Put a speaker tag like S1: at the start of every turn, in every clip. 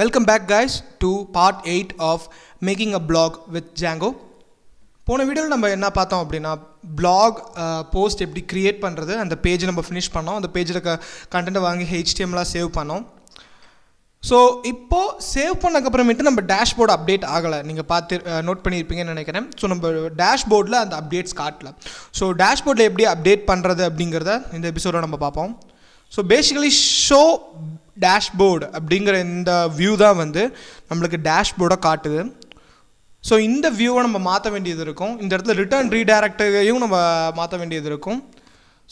S1: welcome back guys to part eight of making a blog with Django போன வீடியோவில் நம்ம என்ன பார்த்தோம் அப்படின்னா பிளாக் போஸ்ட் எப்படி க்ரியேட் பண்ணுறது அந்த பேஜ் நம்ம ஃபினிஷ் பண்ணோம் அந்த பேஜில் க கண்டென்ட்டை வாங்கி ஹெச்டிஎம்லாம் சேவ் பண்ணோம் ஸோ இப்போது சேவ் பண்ணக்கப்புறமேட்டு நம்ம டேஷ்போர்டு அப்டேட் ஆகலை நீங்கள் பார்த்து நோட் பண்ணியிருப்பீங்கன்னு நினைக்கிறேன் ஸோ நம்ம டேஷ்போர்டில் அந்த அப்டேட்ஸ் காட்டல ஸோ டேஷ்போர்டில் எப்படி அப்டேட் பண்ணுறது அப்படிங்கிறத இந்த எபிசோடை நம்ம பார்ப்போம் ஸோ பேசிக்கலி ஷோ டேஷ்போர்டு அப்படிங்கிற இந்த வியூ தான் வந்து நம்மளுக்கு டேஷ்போர்டை காட்டுது ஸோ இந்த வியூவை நம்ம மாற்ற வேண்டியது இருக்கும் இந்த இடத்துல ரிட்டர்ன் ரீடைரக்டையும் நம்ம மாற்ற வேண்டியது இருக்கும்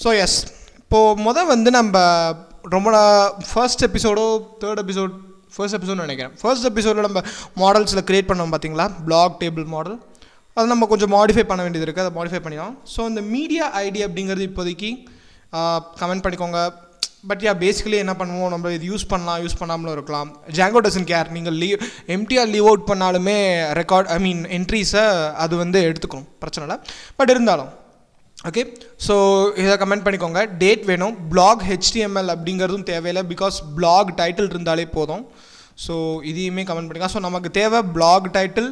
S1: ஸோ எஸ் இப்போது மொதல் வந்து நம்ம ரொம்ப ஃபர்ஸ்ட் எபிசோடோ தேர்ட் எபிசோட் ஃபர்ஸ்ட் எபிசோட்னு நினைக்கிறேன் ஃபர்ஸ்ட் எபிசோடில் நம்ம மாடல்ஸில் க்ரியேட் பண்ணோம் பார்த்தீங்களா பிளாக் டேபிள் மாடல் அதை நம்ம கொஞ்சம் மாடிஃபை பண்ண வேண்டியது இருக்குது அதை மாடிஃபை பண்ணிடலாம் ஸோ இந்த மீடியா ஐடி அப்படிங்கிறது இப்போதைக்கு கமெண்ட் பண்ணிக்கோங்க பட் யா பேசிக்கலி என்ன பண்ணுவோம் நம்ம இது யூஸ் பண்ணலாம் யூஸ் பண்ணாமலும் இருக்கலாம் ஜாங்கோ டசன் கேர் நீங்கள் லீவ் எம்டிஆர் லீவ் அவுட் பண்ணாலுமே ரெக்கார்ட் ஐ மீன் என்ட்ரிஸை அது வந்து எடுத்துக்கணும் பிரச்சனை இல்லை பட் இருந்தாலும் ஓகே ஸோ இதை கமெண்ட் பண்ணிக்கோங்க டேட் வேணும் பிளாக் ஹெச்டிஎம்எல் அப்படிங்கிறதும் தேவையில்லை பிகாஸ் பிளாக் டைட்டில் இருந்தாலே போதும் ஸோ இதையுமே கமெண்ட் பண்ணிக்கலாம் ஸோ நமக்கு தேவை பிளாக் டைட்டில்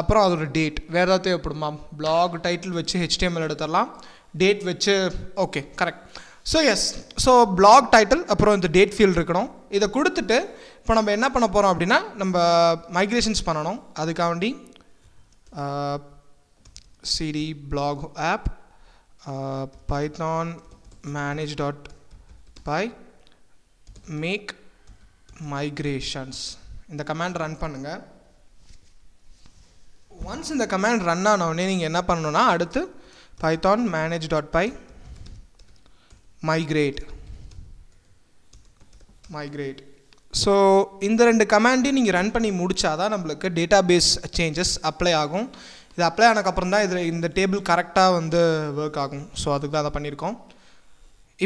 S1: அப்புறம் அதோட டேட் வேறு ஏதாவது தேவைப்படுமா பிளாக் டைட்டில் வச்சு ஹெச்டிஎம்எல் எடுத்துடலாம் டேட் வச்சு okay correct so yes so blog title அப்புறம் இந்த டேட் ஃபீல்டு இருக்கணும் இதை கொடுத்துட்டு இப்போ நம்ம என்ன பண்ண போகிறோம் அப்படின்னா நம்ம மைக்ரேஷன்ஸ் பண்ணணும் அதுக்காண்டி cd blog app Python manage dot py make migrations இந்த கமாண்ட் ரன் பண்ணுங்கள் ஒன்ஸ் இந்த கமாண்ட் ரன் ஆனவுடனே நீங்கள் என்ன பண்ணணும்னா அடுத்து Python manage dot py migrate migrate so இந்த ரெண்டு கமாண்டையும் நீங்கள் ரன் பண்ணி முடித்தா தான் நம்மளுக்கு டேட்டா பேஸ் சேஞ்சஸ் அப்ளை ஆகும் இது அப்ளை ஆனதுக்கப்புறம் தான் இதில் இந்த டேபிள் கரெக்டாக வந்து ஒர்க் ஆகும் ஸோ அதுக்கு தான் அதை பண்ணியிருக்கோம்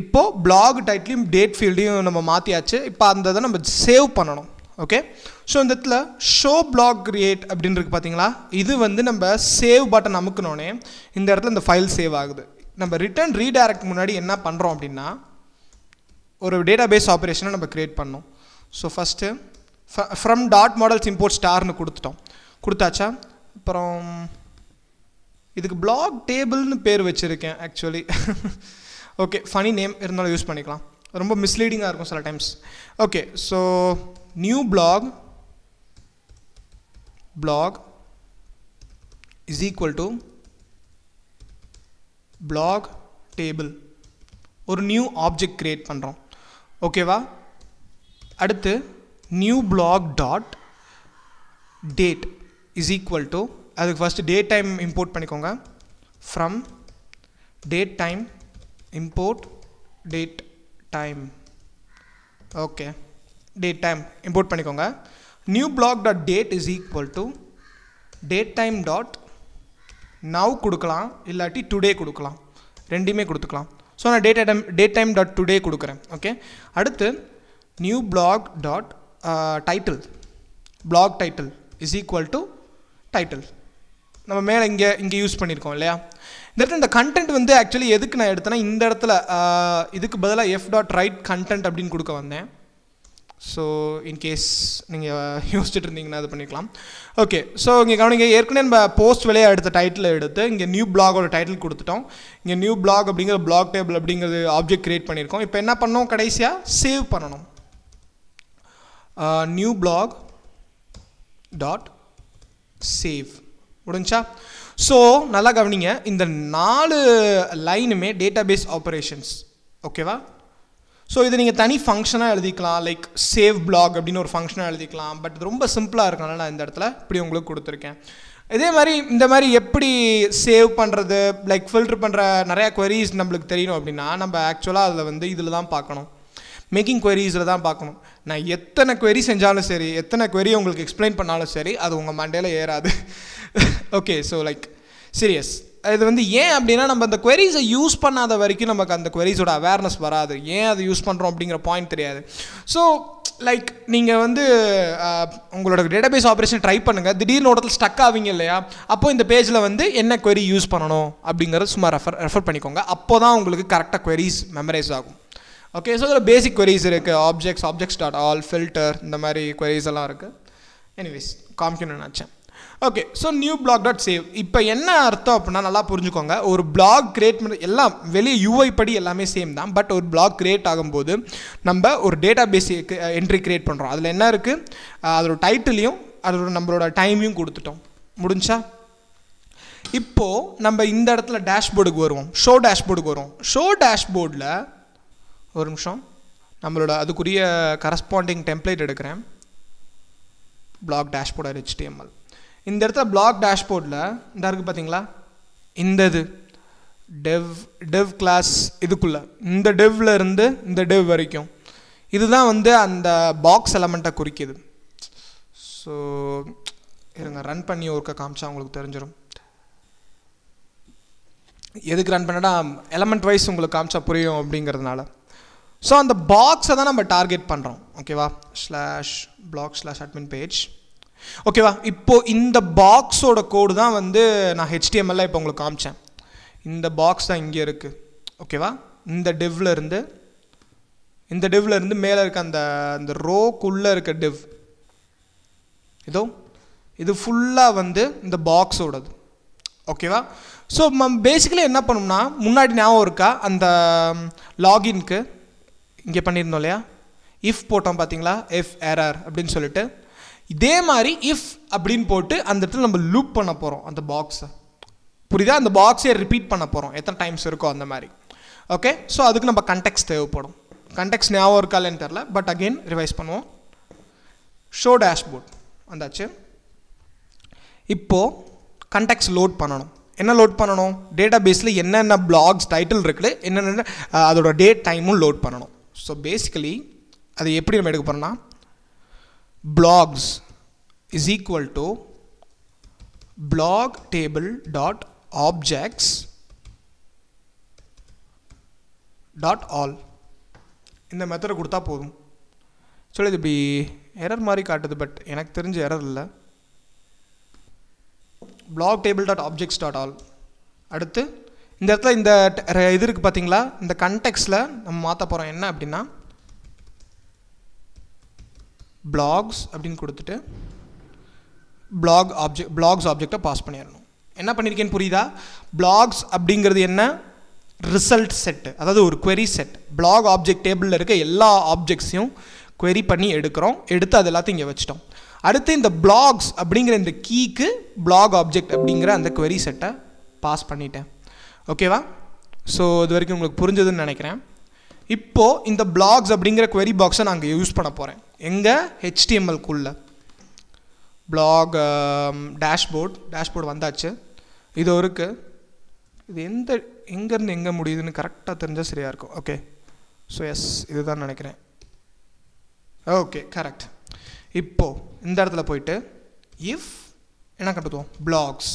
S1: இப்போது பிளாக் டைட்லையும் டேட் ஃபீல்டையும் நம்ம மாற்றியாச்சு இப்போ அந்த இதை நம்ம சேவ் பண்ணணும் ஓகே ஸோ இந்த இடத்துல ஷோ பிளாக் கிரியேட் அப்படின்னு பார்த்தீங்களா இது வந்து நம்ம சேவ் பட்டன் அமுக்கினோடனே இந்த இடத்துல இந்த ஃபைல் சேவ் ஆகுது நம்ம ரிட்டர்ன் ரீடைரக்ட் முன்னாடி என்ன பண்ணுறோம் அப்படின்னா ஒரு டேட்டா பேஸ் ஆப்ரேஷனை நம்ம க்ரியேட் பண்ணோம் so first from dot models import ஸ்டார்னு கொடுத்துட்டோம் கொடுத்தாச்சா அப்புறம் இதுக்கு பிளாக் டேபிள்னு பேர் வச்சுருக்கேன் ஆக்சுவலி ஓகே ஃபனி நேம் இருந்தாலும் யூஸ் பண்ணிக்கலாம் ரொம்ப மிஸ்லீடிங்காக இருக்கும் சில times okay so new block block is equal to block table और न्यू ऑब्जेक्ट क्रिएट பண்ணறோம் ஓகேவா அடுத்து new block dot date equal to அதுக்கு ஃபர்ஸ்ட் டேட் டைம் இம்போர்ட் பண்ணிக்கோங்க from date time import date time okay date time import பண்ணிக்கோங்க new block dot date equal to date time dot now கொடுக்கலாம் இல்லாட்டி today கொடுக்கலாம் ரெண்டுமே கொடுத்துக்கலாம் so நான் date time date time dot today கொடுக்குறேன் okay அடுத்து new black dot title block title is equal to title நம்ம மேலே இங்கே இங்கே யூஸ் பண்ணியிருக்கோம் இல்லையா இந்த இடத்துல இந்த கண்டென்ட் வந்து ஆக்சுவலி எதுக்கு நான் எடுத்தேன்னா இந்த இடத்துல uh, இதுக்கு பதிலாக எஃப் டாட் ரைட் கண்டென்ட் அப்படின்னு கொடுக்க வந்தேன் ஸோ இன்கேஸ் நீங்கள் யோசிச்சுட்டு இருந்தீங்கன்னா அது பண்ணிக்கலாம் ஓகே ஸோ இங்கே கவனிங்க ஏற்கனவே நம்ம போஸ்ட் விலையை எடுத்த டைட்டில் எடுத்து இங்கே நியூ பிளாகோட டைட்டில் கொடுத்துட்டோம் இங்கே நியூ பிளாக் அப்படிங்கிற பிளாக் டேபிள் அப்படிங்கிறது ஆப்ஜெக்ட் க்ரியேட் பண்ணியிருக்கோம் இப்போ என்ன பண்ணோம் கடைசியாக சேவ் பண்ணணும் நியூ பிளாக் டாட் சேவ் முடிஞ்சா ஸோ நல்லா கவனிங்க இந்த நாலு லைனுமே டேட்டாபேஸ் ஆப்ரேஷன்ஸ் ஓகேவா ஸோ இதை நீங்கள் தனி ஃபங்க்ஷனாக எழுதிக்கலாம் லைக் சேவ் பிளாக் அப்படின்னு ஒரு ஃபங்க்ஷனாக எழுதிக்கலாம் பட் ரொம்ப சிம்பிளாக இருக்கனால நான் இந்த இடத்துல இப்படி உங்களுக்கு கொடுத்துருக்கேன் இதே மாதிரி இந்த மாதிரி எப்படி சேவ் பண்ணுறது லைக் ஃபில்ட்ரு பண்ணுற நிறையா கொரிஸ் நம்மளுக்கு தெரியணும் அப்படின்னா நம்ம ஆக்சுவலாக அதில் வந்து இதில் தான் பார்க்கணும் மேக்கிங் குவரிஸில் தான் பார்க்கணும் நான் எத்தனை குவரி செஞ்சாலும் சரி எத்தனை குவரி உங்களுக்கு எக்ஸ்பிளைன் பண்ணாலும் சரி அது உங்கள் மண்டையில் ஏறாது ஓகே ஸோ லைக் சீரியஸ் இது வந்து ஏன் அப்படின்னா நம்ம அந்த கொரிஸை யூஸ் பண்ணாத வரைக்கும் நமக்கு அந்த கொரிஸோட அவேர்னஸ் வராது ஏன் அதை யூஸ் பண்ணுறோம் அப்படிங்கிற பாயிண்ட் தெரியாது ஸோ லைக் நீங்கள் வந்து உங்களோட டேட்டாபேஸ் ஆப்ரேஷன் ட்ரை பண்ணுங்கள் திடீர்னு இடத்துல ஸ்டக் ஆவீங்க இல்லையா அப்போது இந்த பேஜில் வந்து என்ன கொரி யூஸ் பண்ணணும் அப்படிங்கிறத சும்மா ரெஃபர் ரெஃபர் பண்ணிக்கோங்க அப்போ தான் உங்களுக்கு கரெக்டாக கொரிஸ் மெமரைஸ் ஆகும் ஓகே ஸோ இதில் பேசிக் கொரிஸ் இருக்குது objects objects dot all filter இந்த மாதிரி கொரிஸ் எல்லாம் இருக்குது எனிவேஸ் காம்கியூன் ஆச்சேன் okay so new black dot save இப்போ என்ன அர்த்தம் அப்படின்னா நல்லா புரிஞ்சுக்கோங்க ஒரு பிளாக் கிரியேட் பண்ண எல்லாம் வெளியே யூஐ படி எல்லாமே சேம் தான் பட் ஒரு பிளாக் கிரியேட் ஆகும்போது நம்ம ஒரு டேட்டா பேஸ் என்ட்ரி கிரியேட் பண்ணுறோம் அதில் என்ன இருக்குது அதோட டைட்டிலையும் அதோட நம்மளோட டைமையும் கொடுத்துட்டோம் முடிஞ்சா இப்போது நம்ம இந்த இடத்துல டேஷ்போர்டுக்கு வருவோம் ஷோ டேஷ்போர்டுக்கு வருவோம் ஷோ டேஷ்போர்டில் ஒரு நிமிஷம் நம்மளோட அதுக்குரிய கரஸ்பாண்டிங் டெம்ப்ளேட் எடுக்கிறேன் பிளாக் டேஷ்போர்ட் ஹெச்டிஎம்எல் இந்த இடத்துல பிளாக் டேஷ்போர்டில் இந்த இருக்குது பார்த்தீங்களா இந்த இது டெவ் டெவ் கிளாஸ் இதுக்குள்ளே இந்த டெவ்வில் இருந்து இந்த டெவ் வரைக்கும் இதுதான் வந்து அந்த பாக்ஸ் எலமெண்ட்டை குறிக்கிது ஸோ இருங்க ரன் பண்ணி ஒருக்க காமிச்சா உங்களுக்கு தெரிஞ்சிடும் எதுக்கு ரன் பண்ணனா எலமெண்ட் வைஸ் உங்களுக்கு காமிச்சா புரியும் அப்படிங்கிறதுனால ஸோ அந்த பாக்ஸை தான் நம்ம டார்கெட் பண்ணுறோம் ஓகேவா slash blog slash admin page ஓகேவா இப்போது இந்த பாக்ஸோட கோடு தான் வந்து நான் ஹெச்டிஎம்எல்ல இப்போ உங்களுக்கு காமிச்சேன் இந்த பாக்ஸ் தான் இங்கே இருக்குது ஓகேவா இந்த டிவ்வில் இருந்து இந்த டிவ்வில் இருந்து மேலே இருக்க அந்த அந்த ரோக்குள்ளே இருக்க டிவ் இதோ இது ஃபுல்லாக வந்து இந்த பாக்ஸோடது ஓகேவா ஸோ மேம் பேசிக்கலி என்ன பண்ணோம்னா முன்னாடி ஞாபகம் இருக்கா அந்த லாகின்க்கு இங்கே பண்ணியிருந்தோம் இல்லையா இஃப் போட்டோம் பார்த்தீங்களா எஃப் ஏர்ஆர் அப்படின்னு சொல்லிட்டு இதே மாதிரி இஃப் அப்படின்னு போட்டு அந்த இடத்துல நம்ம லூப் பண்ண போகிறோம் அந்த பாக்ஸை புரியுதா அந்த பாக்ஸே ரிப்பீட் பண்ண போகிறோம் எத்தனை டைம்ஸ் இருக்கோ அந்த மாதிரி ஓகே ஸோ அதுக்கு நம்ம கண்டெக்ஸ் தேவைப்படும் கண்டெக்ஸ் ஞாபகம் இருக்காலன்னு தெரில பட் அகெயின் ரிவைஸ் பண்ணுவோம் ஷோ டேஷ்போர்ட் வந்தாச்சு இப்போது கண்டெக்ஸ் லோட் பண்ணணும் என்ன லோட் பண்ணணும் டேட்டா பேஸில் என்னென்ன பிளாக்ஸ் டைட்டில் இருக்குது என்னென்ன அதோட டேட் டைமும் லோட் பண்ணணும் ஸோ பேசிக்கலி அது எப்படி நம்ம எடுக்க போகிறோம்னா blogs is equal to blog table dot objects dot all இந்த மெத்தடை கொடுத்தா போதும் ஆக்சுவலி இது இப்படி எரர் மாதிரி காட்டுது பட் எனக்கு தெரிஞ்ச எரர் இல்லை blog table dot objects dot all அடுத்து இந்த இடத்துல இந்த இது இருக்குது பார்த்தீங்களா இந்த கண்டெக்ஸில் நம்ம மாற்ற போகிறோம் என்ன அப்படின்னா பிளாக்ஸ் அப்படின்னு கொடுத்துட்டு பிளாக் ஆப்ஜெக்ட் பிளாக்ஸ் ஆப்ஜெக்டை பாஸ் பண்ணிடணும் என்ன பண்ணியிருக்கேன்னு புரியுதா பிளாக்ஸ் அப்படிங்கிறது என்ன ரிசல்ட் செட்டு அதாவது ஒரு குவெரி செட் பிளாக் ஆப்ஜெக்ட் டேபிளில் இருக்க எல்லா ஆப்ஜெக்ட்ஸையும் குவெரி பண்ணி எடுக்கிறோம் எடுத்து அது எல்லாத்தையும் இங்கே வச்சிட்டோம் அடுத்து இந்த பிளாக்ஸ் அப்படிங்கிற இந்த கீக்கு பிளாக் ஆப்ஜெக்ட் அப்படிங்கிற அந்த குவெரி செட்டை பாஸ் பண்ணிட்டேன் ஓகேவா ஸோ இது வரைக்கும் உங்களுக்கு புரிஞ்சதுன்னு நினைக்கிறேன் இப்போது இந்த பிளாக்ஸ் அப்படிங்கிற குவெரி பாக்ஸை நாங்கள் யூஸ் பண்ண போகிறேன் எங்கே ஹெச்டிஎம்எல்குள்ளே பிளாக் டேஷ்போர்ட் டேஷ்போர்ட் வந்தாச்சு இது இருக்குது இது எந்த எங்கேருந்து எங்கே முடியுதுன்னு கரெக்டாக தெரிஞ்சால் சரியாக இருக்கும் ஓகே ஸோ எஸ் இதுதான் நினைக்கிறேன் ஓகே கரெக்ட் இப்போது இந்த இடத்துல போயிட்டு இஃப் என்ன கட்டுவோம் பிளாக்ஸ்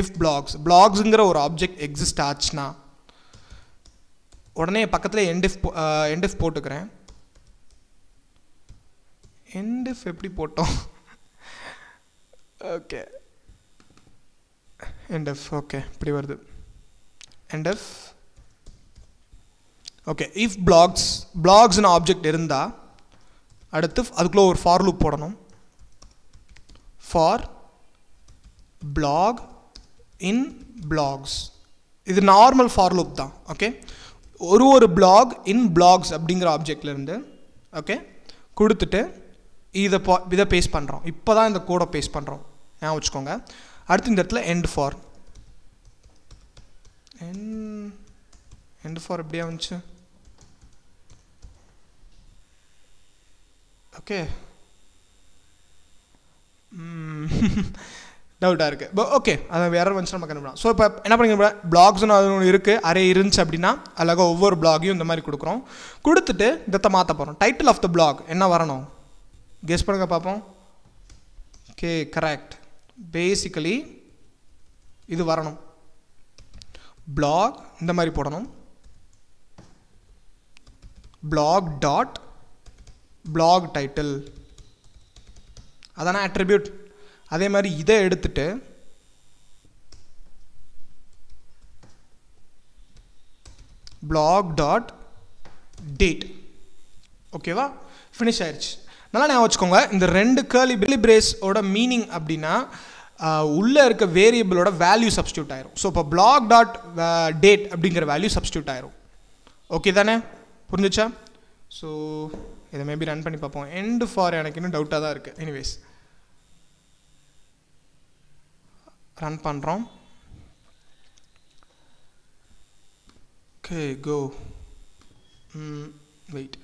S1: இஃப் பிளாக்ஸ் பிளாக்ஸுங்கிற ஒரு ஆப்ஜெக்ட் எக்ஸிஸ்ட் ஆச்சுன்னா உடனே பக்கத்தில் எண்டிஃப் எண்டிஃப் uh, போட்டுக்கிறேன் எண்டு எப்படி போட்டோம் ஓகே என்எஃப் ஓகே இப்படி வருது என்எஃப் ஓகே இஃப் பிளாக்ஸ் பிளாக்ஸ்னு ஆப்ஜெக்ட் இருந்தால் அடுத்து அதுக்குள்ளே ஒரு ஃபார் லூப் போடணும் ஃபார் பிளாக் இன் பிளாக்ஸ் இது நார்மல் ஃபார் லூப் தான் ஓகே ஒரு ஒரு பிளாக் இன் பிளாக்ஸ் அப்படிங்கிற ஆப்ஜெக்ட்லேருந்து ஓகே கொடுத்துட்டு இதை பா இதை பேஸ் பண்ணுறோம் இப்போ தான் இந்த கோடை பேஸ் பண்ணுறோம் ஏன் வச்சுக்கோங்க அடுத்து இந்த இடத்துல எண்ட் ஃபார் என் எண்ட் ஃபார் எப்படியா வந்துச்சு ஓகே டவுட்டாக இருக்குது ஓகே அதை வேற வந்துச்சு நம்ம கண்டுபிடிக்கலாம் ஸோ இப்போ என்ன பண்ணிக்க பிளாக்ஸ்னு அது ஒன்று இருக்குது அரே இருந்துச்சு அப்படின்னா அழகாக ஒவ்வொரு பிளாகையும் இந்த மாதிரி கொடுக்குறோம் கொடுத்துட்டு இதை மாற்ற போகிறோம் டைட்டில் ஆஃப் த பிளாக் என்ன வரணும் கெஸ் பண்ணுங்க பார்ப்போம் ஓகே கரெக்ட் பேசிக்கலி இது வரணும் பிளாக் இந்த மாதிரி போடணும் பிளாக் டாட் பிளாக் டைட்டில் அதான அட்ரிபியூட் அதே மாதிரி இதை எடுத்துட்டு பிளாக் டாட் டேட் ஓகேவா ஃபினிஷ் ஆயிடுச்சு நல்லா ஞாபகம் வச்சுக்கோங்க இந்த ரெண்டு கேர்லி பில்லி பிரேஸோட மீனிங் அப்படின்னா உள்ளே இருக்க வேரியபிளோட வேல்யூ சப்ஸ்டியூட் ஆயிரும் ஸோ இப்போ பிளாக் டாட் டேட் அப்படிங்கிற வேல்யூ சப்ஸ்டியூட் ஆயிரும் ஓகே தானே புரிஞ்சிச்சா ஸோ இதை மேபி ரன் பண்ணி பார்ப்போம் எண்டு ஃபார் எனக்கு இன்னும் டவுட்டாக தான் இருக்குது எனிவேஸ் ரன் பண்ணுறோம் okay go wait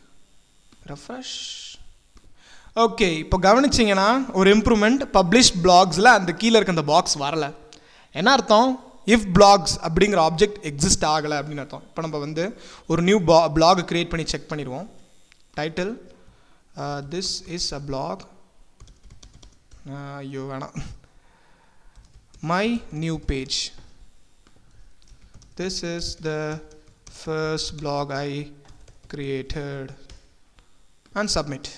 S1: refresh okay இப்போ கவனிச்சிங்கன்னா ஒரு இம்ப்ரூவ்மெண்ட் பப்ளிஷ் பிளாக்ஸில் அந்த கீழே இருக்க அந்த பாக்ஸ் வரலை என்ன அர்த்தம் இஃப் பிளாக்ஸ் அப்படிங்கிற ஆப்ஜெக்ட் எக்ஸிஸ்ட் ஆகலை அப்படின்னு அர்த்தம் இப்போ நம்ம வந்து ஒரு நியூ பா பிளாக் க்ரியேட் பண்ணி செக் பண்ணிடுவோம் title this is a blog ஐயோ வேணாம் my new page this is the first blog I created and submit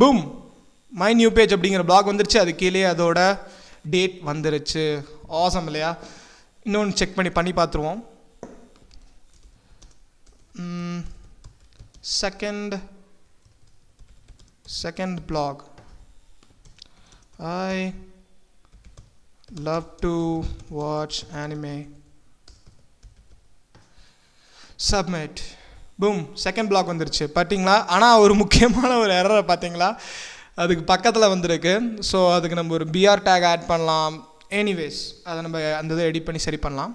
S1: boom my new page அப்படிங்கிற பிளாக் வந்துருச்சு அது கீழே அதோட டேட் வந்துருச்சு ஆசம் இல்லையா இன்னொன்று செக் பண்ணி பண்ணி பார்த்துருவோம் second second blog I love to watch anime submit boom second blog வந்துருச்சு பார்த்தீங்களா ஆனால் ஒரு முக்கியமான ஒரு எரரை பார்த்தீங்களா அதுக்கு பக்கத்தில் வந்திருக்கு ஸோ அதுக்கு நம்ம ஒரு பிஆர் டேக் ஆட் பண்ணலாம் எனிவேஸ் அதை நம்ம அந்த இதை எடிட் பண்ணி சரி பண்ணலாம்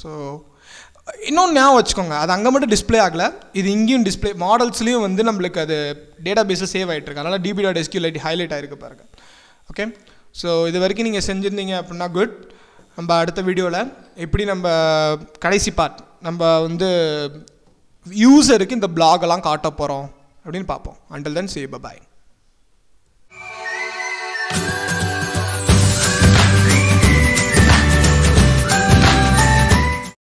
S1: ஸோ இன்னொன்று ஞாபகம் வச்சுக்கோங்க அது அங்கே மட்டும் டிஸ்பிளே ஆகலை இது இங்கேயும் டிஸ்பிளே மாடல்ஸ்லேயும் வந்து நம்மளுக்கு அது டேட்டா பேஸில் சேவ் ஆகிட்டுருக்கு அதனால் DB dot SQLite highlight ஆகிருக்கு பாருங்கள் ஓகே ஸோ இது வரைக்கும் நீங்கள் செஞ்சுருந்தீங்க அப்படின்னா குட் நம்ம அடுத்த வீடியோவில் எப்படி நம்ம கடைசி பார்ட் நம்ம வந்து யூஸருக்கு இந்த எல்லாம் காட்ட போகிறோம் அப்படின்னு பார்ப்போம் அண்டில் தென் சே பாய்